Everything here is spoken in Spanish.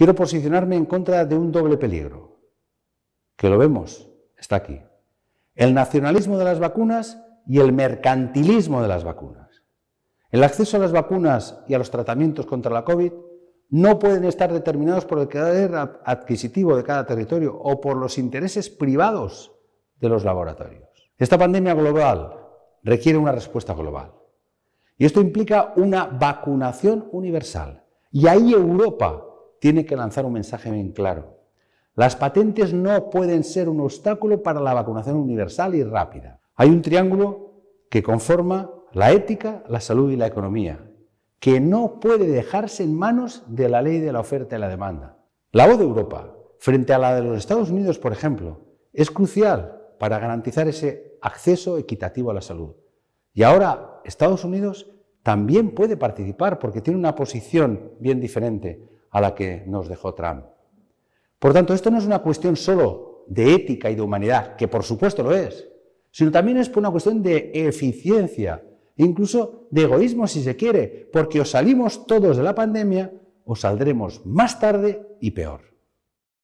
Quiero posicionarme en contra de un doble peligro, que lo vemos, está aquí. El nacionalismo de las vacunas y el mercantilismo de las vacunas. El acceso a las vacunas y a los tratamientos contra la COVID no pueden estar determinados por el carácter adquisitivo de cada territorio o por los intereses privados de los laboratorios. Esta pandemia global requiere una respuesta global. Y esto implica una vacunación universal. Y ahí Europa tiene que lanzar un mensaje bien claro. Las patentes no pueden ser un obstáculo para la vacunación universal y rápida. Hay un triángulo que conforma la ética, la salud y la economía, que no puede dejarse en manos de la ley de la oferta y la demanda. La voz de Europa, frente a la de los Estados Unidos, por ejemplo, es crucial para garantizar ese acceso equitativo a la salud. Y ahora Estados Unidos también puede participar porque tiene una posición bien diferente a la que nos dejó Trump. Por tanto, esto no es una cuestión solo de ética y de humanidad, que por supuesto lo es, sino también es por una cuestión de eficiencia, incluso de egoísmo si se quiere, porque o salimos todos de la pandemia o saldremos más tarde y peor.